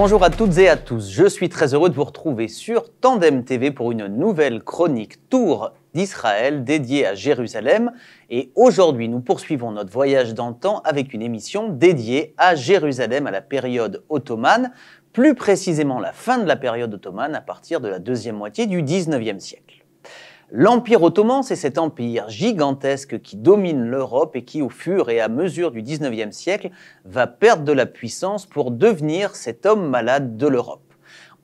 Bonjour à toutes et à tous, je suis très heureux de vous retrouver sur Tandem TV pour une nouvelle chronique Tour d'Israël dédiée à Jérusalem. Et aujourd'hui, nous poursuivons notre voyage d'antan avec une émission dédiée à Jérusalem à la période ottomane, plus précisément la fin de la période ottomane à partir de la deuxième moitié du 19e siècle. L'Empire ottoman, c'est cet empire gigantesque qui domine l'Europe et qui, au fur et à mesure du 19e siècle, va perdre de la puissance pour devenir cet homme malade de l'Europe.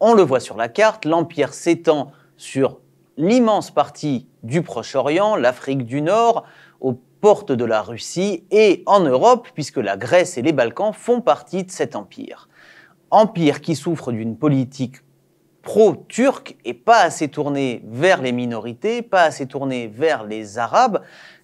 On le voit sur la carte, l'empire s'étend sur l'immense partie du Proche-Orient, l'Afrique du Nord, aux portes de la Russie et en Europe, puisque la Grèce et les Balkans font partie de cet empire. Empire qui souffre d'une politique pro turc et pas assez tourné vers les minorités, pas assez tourné vers les Arabes,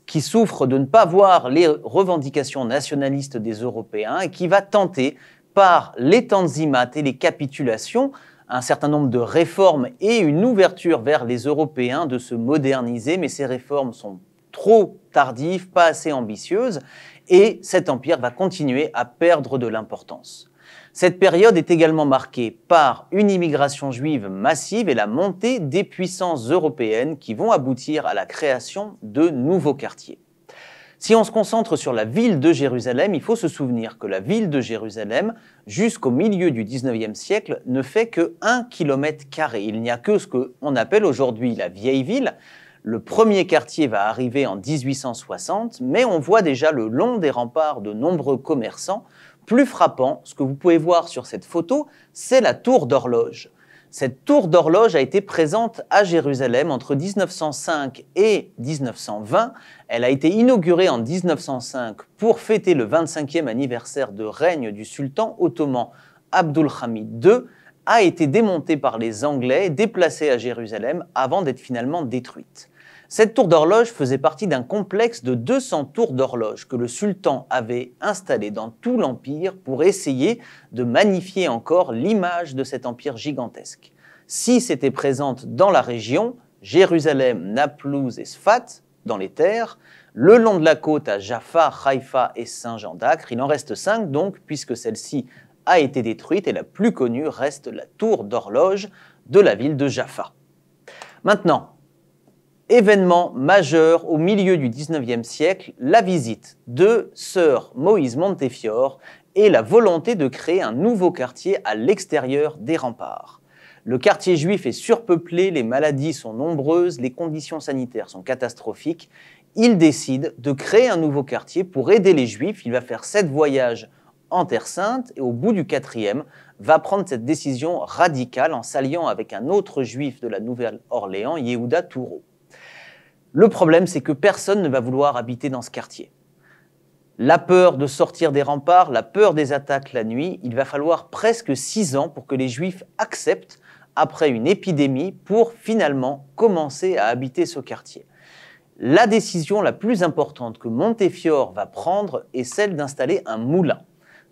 qui souffrent de ne pas voir les revendications nationalistes des Européens et qui va tenter, par les tanzimates et les capitulations, un certain nombre de réformes et une ouverture vers les Européens de se moderniser, mais ces réformes sont trop tardives, pas assez ambitieuses, et cet empire va continuer à perdre de l'importance. Cette période est également marquée par une immigration juive massive et la montée des puissances européennes qui vont aboutir à la création de nouveaux quartiers. Si on se concentre sur la ville de Jérusalem, il faut se souvenir que la ville de Jérusalem, jusqu'au milieu du 19e siècle, ne fait que 1 km. Il n'y a que ce qu'on appelle aujourd'hui la vieille ville. Le premier quartier va arriver en 1860, mais on voit déjà le long des remparts de nombreux commerçants plus frappant, ce que vous pouvez voir sur cette photo, c'est la tour d'horloge. Cette tour d'horloge a été présente à Jérusalem entre 1905 et 1920. Elle a été inaugurée en 1905 pour fêter le 25e anniversaire de règne du sultan ottoman Abdul Hamid II a été démontée par les Anglais et déplacée à Jérusalem avant d'être finalement détruite. Cette tour d'horloge faisait partie d'un complexe de 200 tours d'horloge que le sultan avait installé dans tout l'empire pour essayer de magnifier encore l'image de cet empire gigantesque. Six étaient présentes dans la région, Jérusalem, Naplouse et Sfat, dans les terres, le long de la côte à Jaffa, Haïfa et Saint-Jean d'Acre, il en reste cinq donc, puisque celle-ci a été détruite et la plus connue reste la tour d'horloge de la ville de Jaffa. Maintenant, événement majeur au milieu du 19e siècle, la visite de Sir Moïse Montefiore et la volonté de créer un nouveau quartier à l'extérieur des remparts. Le quartier juif est surpeuplé, les maladies sont nombreuses, les conditions sanitaires sont catastrophiques. Il décide de créer un nouveau quartier pour aider les juifs. Il va faire sept voyages en Terre Sainte et au bout du quatrième va prendre cette décision radicale en s'alliant avec un autre juif de la Nouvelle-Orléans, Yehuda Touro. Le problème, c'est que personne ne va vouloir habiter dans ce quartier. La peur de sortir des remparts, la peur des attaques la nuit, il va falloir presque six ans pour que les juifs acceptent, après une épidémie, pour finalement commencer à habiter ce quartier. La décision la plus importante que Montefiore va prendre est celle d'installer un moulin.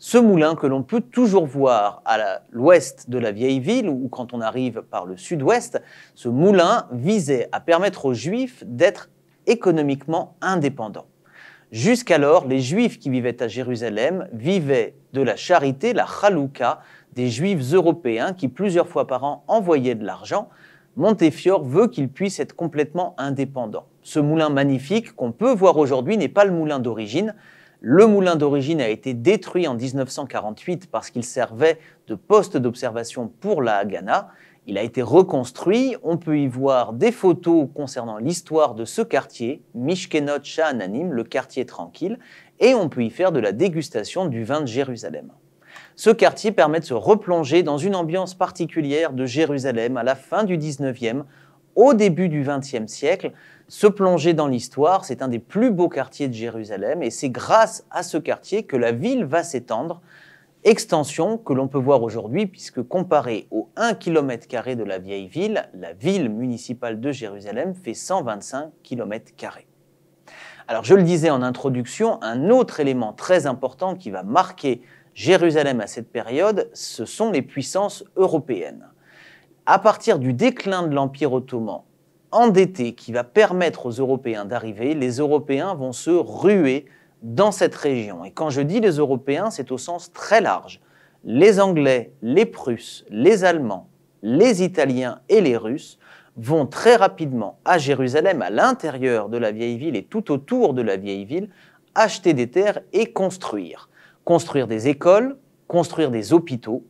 Ce moulin que l'on peut toujours voir à l'ouest de la vieille ville ou quand on arrive par le sud-ouest, ce moulin visait à permettre aux Juifs d'être économiquement indépendants. Jusqu'alors, les Juifs qui vivaient à Jérusalem vivaient de la charité, la chalouka, des Juifs européens qui plusieurs fois par an envoyaient de l'argent. Montefiore veut qu'ils puissent être complètement indépendants. Ce moulin magnifique qu'on peut voir aujourd'hui n'est pas le moulin d'origine, le moulin d'origine a été détruit en 1948 parce qu'il servait de poste d'observation pour la Haganah. Il a été reconstruit, on peut y voir des photos concernant l'histoire de ce quartier, Mishkenot Sha'ananim, le quartier tranquille, et on peut y faire de la dégustation du vin de Jérusalem. Ce quartier permet de se replonger dans une ambiance particulière de Jérusalem à la fin du 19e, au début du 20e siècle, se plonger dans l'histoire. C'est un des plus beaux quartiers de Jérusalem et c'est grâce à ce quartier que la ville va s'étendre. Extension que l'on peut voir aujourd'hui puisque comparé au 1 km de la vieille ville, la ville municipale de Jérusalem fait 125 km. Alors je le disais en introduction, un autre élément très important qui va marquer Jérusalem à cette période, ce sont les puissances européennes. À partir du déclin de l'Empire ottoman Endetté, qui va permettre aux Européens d'arriver, les Européens vont se ruer dans cette région. Et quand je dis les Européens, c'est au sens très large. Les Anglais, les Prusses, les Allemands, les Italiens et les Russes vont très rapidement à Jérusalem, à l'intérieur de la vieille ville et tout autour de la vieille ville, acheter des terres et construire. Construire des écoles, construire des hôpitaux,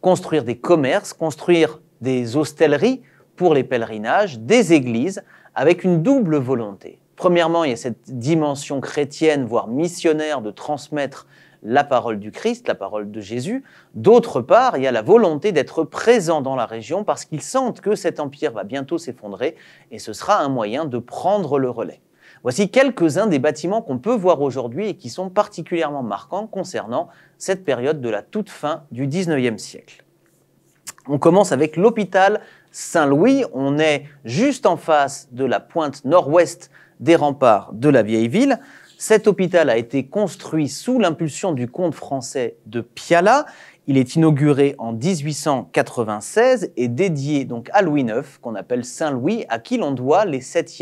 construire des commerces, construire des hostelleries pour les pèlerinages des églises avec une double volonté. Premièrement, il y a cette dimension chrétienne, voire missionnaire, de transmettre la parole du Christ, la parole de Jésus. D'autre part, il y a la volonté d'être présent dans la région parce qu'ils sentent que cet empire va bientôt s'effondrer et ce sera un moyen de prendre le relais. Voici quelques-uns des bâtiments qu'on peut voir aujourd'hui et qui sont particulièrement marquants concernant cette période de la toute fin du 19e siècle. On commence avec l'hôpital Saint-Louis. On est juste en face de la pointe nord-ouest des remparts de la vieille ville. Cet hôpital a été construit sous l'impulsion du comte français de Piala. Il est inauguré en 1896 et dédié donc à Louis IX, qu'on appelle Saint-Louis, à qui l'on doit les 7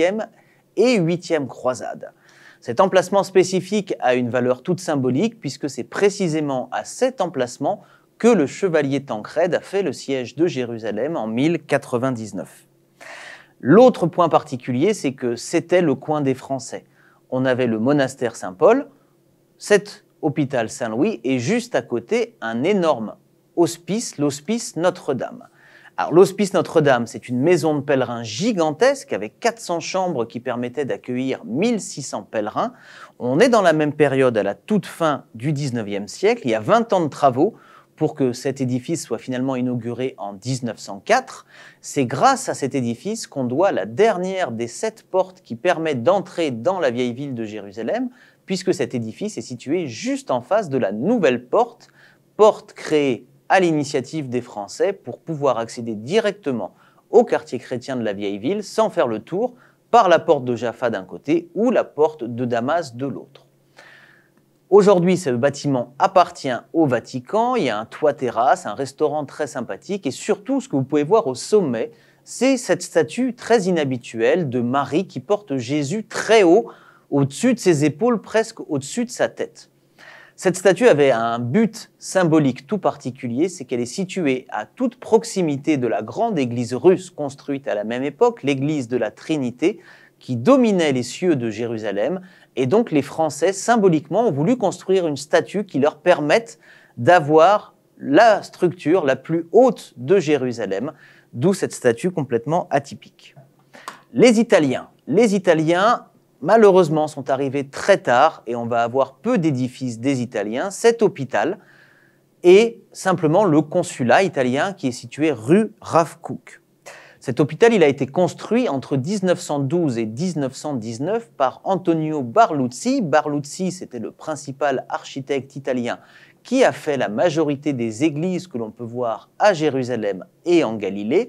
et 8 croisades. Cet emplacement spécifique a une valeur toute symbolique puisque c'est précisément à cet emplacement que le chevalier Tancred a fait le siège de Jérusalem en 1099. L'autre point particulier, c'est que c'était le coin des Français. On avait le monastère Saint-Paul, cet hôpital Saint-Louis et juste à côté un énorme hospice, l'hospice Notre-Dame. Alors l'hospice Notre-Dame, c'est une maison de pèlerins gigantesque avec 400 chambres qui permettaient d'accueillir 1600 pèlerins. On est dans la même période à la toute fin du 19e siècle, il y a 20 ans de travaux, pour que cet édifice soit finalement inauguré en 1904. C'est grâce à cet édifice qu'on doit la dernière des sept portes qui permettent d'entrer dans la vieille ville de Jérusalem, puisque cet édifice est situé juste en face de la nouvelle porte, porte créée à l'initiative des Français pour pouvoir accéder directement au quartier chrétien de la vieille ville sans faire le tour par la porte de Jaffa d'un côté ou la porte de Damas de l'autre. Aujourd'hui, ce bâtiment appartient au Vatican. Il y a un toit terrasse, un restaurant très sympathique et surtout, ce que vous pouvez voir au sommet, c'est cette statue très inhabituelle de Marie qui porte Jésus très haut, au-dessus de ses épaules, presque au-dessus de sa tête. Cette statue avait un but symbolique tout particulier, c'est qu'elle est située à toute proximité de la grande église russe construite à la même époque, l'église de la Trinité, qui dominait les cieux de Jérusalem, et donc les Français, symboliquement, ont voulu construire une statue qui leur permette d'avoir la structure la plus haute de Jérusalem, d'où cette statue complètement atypique. Les Italiens. Les Italiens, malheureusement, sont arrivés très tard et on va avoir peu d'édifices des Italiens. Cet hôpital et simplement le consulat italien qui est situé rue Ravkouk. Cet hôpital, il a été construit entre 1912 et 1919 par Antonio Barluzzi. Barluzzi, c'était le principal architecte italien qui a fait la majorité des églises que l'on peut voir à Jérusalem et en Galilée.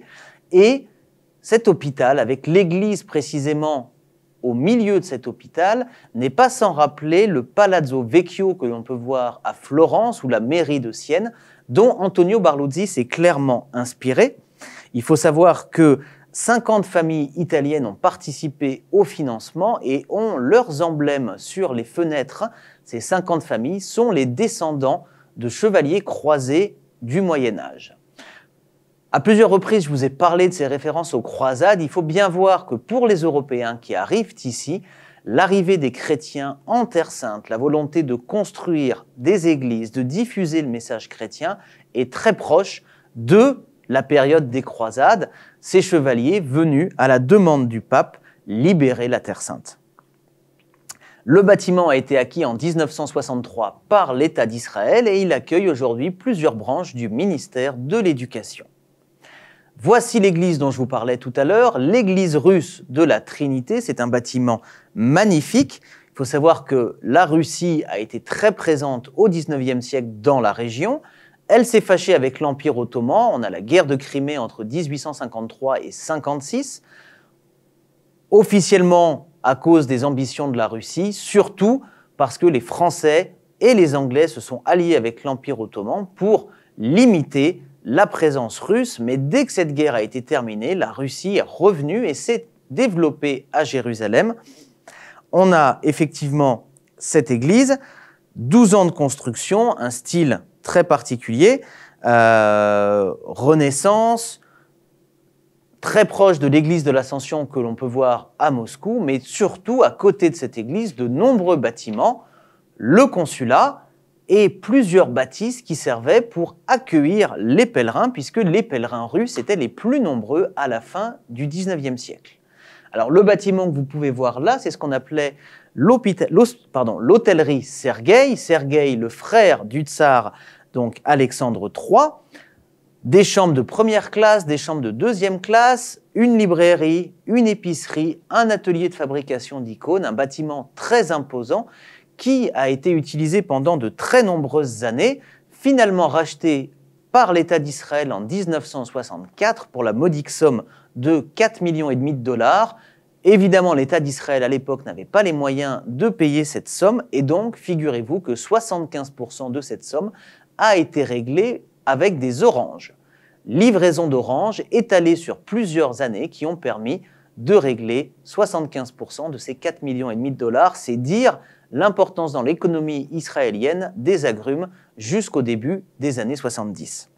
Et cet hôpital, avec l'église précisément au milieu de cet hôpital, n'est pas sans rappeler le Palazzo Vecchio que l'on peut voir à Florence ou la mairie de Sienne, dont Antonio Barluzzi s'est clairement inspiré. Il faut savoir que 50 familles italiennes ont participé au financement et ont leurs emblèmes sur les fenêtres. Ces 50 familles sont les descendants de chevaliers croisés du Moyen Âge. À plusieurs reprises, je vous ai parlé de ces références aux croisades. Il faut bien voir que pour les Européens qui arrivent ici, l'arrivée des chrétiens en Terre Sainte, la volonté de construire des églises, de diffuser le message chrétien, est très proche de la période des croisades, ces chevaliers venus à la demande du pape libérer la Terre Sainte. Le bâtiment a été acquis en 1963 par l'État d'Israël et il accueille aujourd'hui plusieurs branches du ministère de l'Éducation. Voici l'église dont je vous parlais tout à l'heure, l'église russe de la Trinité. C'est un bâtiment magnifique. Il faut savoir que la Russie a été très présente au 19e siècle dans la région. Elle s'est fâchée avec l'Empire ottoman. On a la guerre de Crimée entre 1853 et 56. Officiellement, à cause des ambitions de la Russie, surtout parce que les Français et les Anglais se sont alliés avec l'Empire ottoman pour limiter la présence russe, mais dès que cette guerre a été terminée, la Russie est revenue et s'est développée à Jérusalem. On a effectivement cette église. 12 ans de construction, un style très particulier, euh, Renaissance, très proche de l'église de l'Ascension que l'on peut voir à Moscou, mais surtout à côté de cette église, de nombreux bâtiments, le consulat et plusieurs bâtisses qui servaient pour accueillir les pèlerins, puisque les pèlerins russes étaient les plus nombreux à la fin du 19e siècle. Alors le bâtiment que vous pouvez voir là, c'est ce qu'on appelait l'hôtellerie Sergueï. Sergueï, le frère du tsar, donc Alexandre III. Des chambres de première classe, des chambres de deuxième classe, une librairie, une épicerie, un atelier de fabrication d'icônes, un bâtiment très imposant qui a été utilisé pendant de très nombreuses années, finalement racheté par l'État d'Israël en 1964 pour la modique somme de 4,5 millions et demi de dollars. Évidemment, l'État d'Israël à l'époque n'avait pas les moyens de payer cette somme et donc figurez-vous que 75% de cette somme a été réglée avec des oranges. Livraison d'oranges étalée sur plusieurs années qui ont permis de régler 75% de ces 4,5 millions et demi de dollars, c'est dire l'importance dans l'économie israélienne des agrumes jusqu'au début des années 70.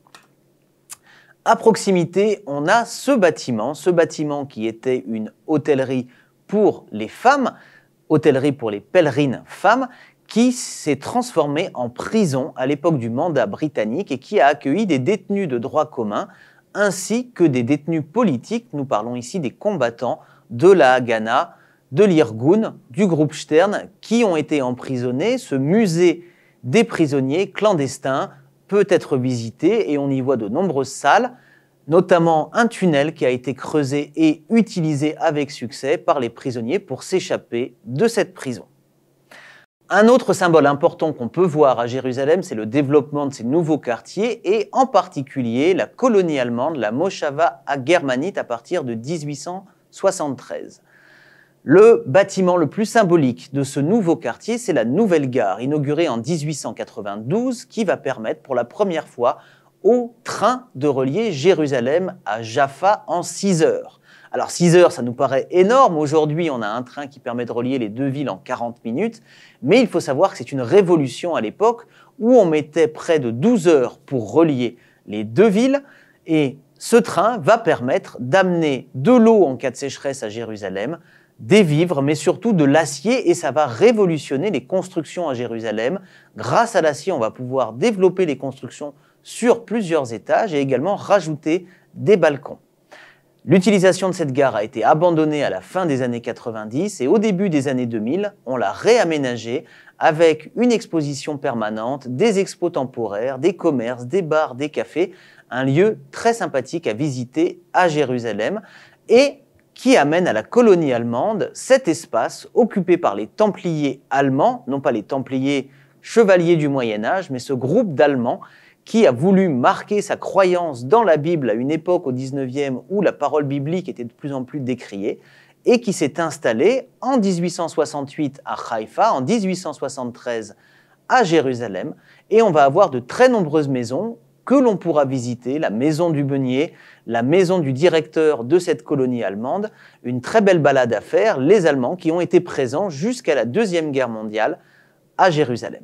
À proximité, on a ce bâtiment, ce bâtiment qui était une hôtellerie pour les femmes, hôtellerie pour les pèlerines femmes, qui s'est transformé en prison à l'époque du mandat britannique et qui a accueilli des détenus de droit commun ainsi que des détenus politiques. Nous parlons ici des combattants de la Haganah, de l'Irgun, du groupe Stern, qui ont été emprisonnés. Ce musée des prisonniers clandestins peut être visité et on y voit de nombreuses salles, notamment un tunnel qui a été creusé et utilisé avec succès par les prisonniers pour s'échapper de cette prison. Un autre symbole important qu'on peut voir à Jérusalem, c'est le développement de ces nouveaux quartiers et en particulier la colonie allemande, la Moshava à Germanite à partir de 1873. Le bâtiment le plus symbolique de ce nouveau quartier, c'est la nouvelle gare, inaugurée en 1892, qui va permettre pour la première fois au train de relier Jérusalem à Jaffa en 6 heures. Alors 6 heures, ça nous paraît énorme. Aujourd'hui, on a un train qui permet de relier les deux villes en 40 minutes. Mais il faut savoir que c'est une révolution à l'époque où on mettait près de 12 heures pour relier les deux villes. Et ce train va permettre d'amener de l'eau en cas de sécheresse à Jérusalem, des vivres, mais surtout de l'acier, et ça va révolutionner les constructions à Jérusalem. Grâce à l'acier, on va pouvoir développer les constructions sur plusieurs étages et également rajouter des balcons. L'utilisation de cette gare a été abandonnée à la fin des années 90 et au début des années 2000, on l'a réaménagée avec une exposition permanente, des expos temporaires, des commerces, des bars, des cafés, un lieu très sympathique à visiter à Jérusalem. Et qui amène à la colonie allemande cet espace occupé par les Templiers allemands, non pas les Templiers chevaliers du Moyen Âge, mais ce groupe d'Allemands qui a voulu marquer sa croyance dans la Bible à une époque au 19e où la parole biblique était de plus en plus décriée et qui s'est installé en 1868 à Haïfa, en 1873 à Jérusalem, et on va avoir de très nombreuses maisons que l'on pourra visiter la maison du beunier, la maison du directeur de cette colonie allemande. Une très belle balade à faire, les Allemands qui ont été présents jusqu'à la Deuxième Guerre mondiale à Jérusalem.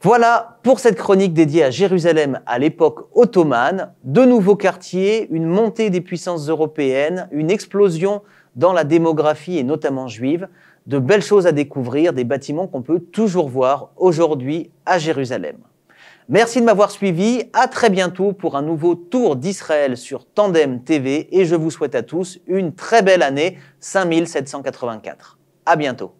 Voilà pour cette chronique dédiée à Jérusalem à l'époque ottomane. De nouveaux quartiers, une montée des puissances européennes, une explosion dans la démographie et notamment juive, de belles choses à découvrir, des bâtiments qu'on peut toujours voir aujourd'hui à Jérusalem. Merci de m'avoir suivi. À très bientôt pour un nouveau tour d'Israël sur Tandem TV et je vous souhaite à tous une très belle année 5784. À bientôt.